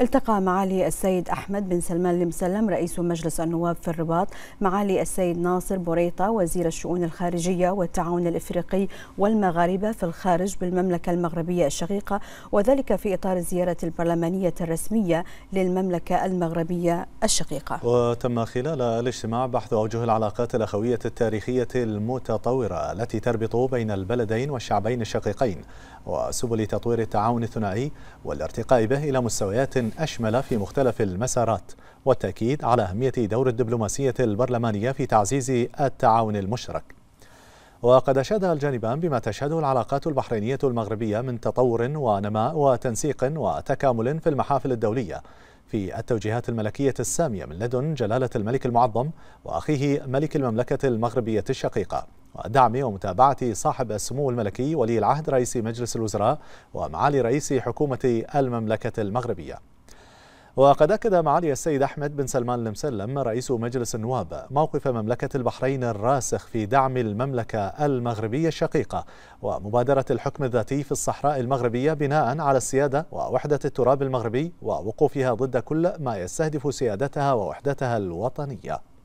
التقى معالي السيد أحمد بن سلمان المسلم رئيس مجلس النواب في الرباط معالي السيد ناصر بوريطة وزير الشؤون الخارجية والتعاون الإفريقي والمغاربة في الخارج بالمملكة المغربية الشقيقة وذلك في إطار الزيارة البرلمانية الرسمية للمملكة المغربية الشقيقة وتم خلال الاجتماع بحث أوجه العلاقات الأخوية التاريخية المتطورة التي تربط بين البلدين والشعبين الشقيقين وسبل تطوير التعاون الثنائي والارتقاء به إلى مستويات أشمل في مختلف المسارات والتأكيد على أهمية دور الدبلوماسية البرلمانية في تعزيز التعاون المشترك وقد أشاد الجانبان بما تشهده العلاقات البحرينية المغربية من تطور ونماء وتنسيق وتكامل في المحافل الدولية في التوجيهات الملكية السامية من لدن جلالة الملك المعظم وأخيه ملك المملكة المغربية الشقيقة ودعم ومتابعة صاحب السمو الملكي ولي العهد رئيس مجلس الوزراء ومعالي رئيس حكومة المملكة المغربية وقد أكد معالي السيد أحمد بن سلمان المسلم رئيس مجلس النواب موقف مملكة البحرين الراسخ في دعم المملكة المغربية الشقيقة ومبادرة الحكم الذاتي في الصحراء المغربية بناء على السيادة ووحدة التراب المغربي ووقوفها ضد كل ما يستهدف سيادتها ووحدتها الوطنية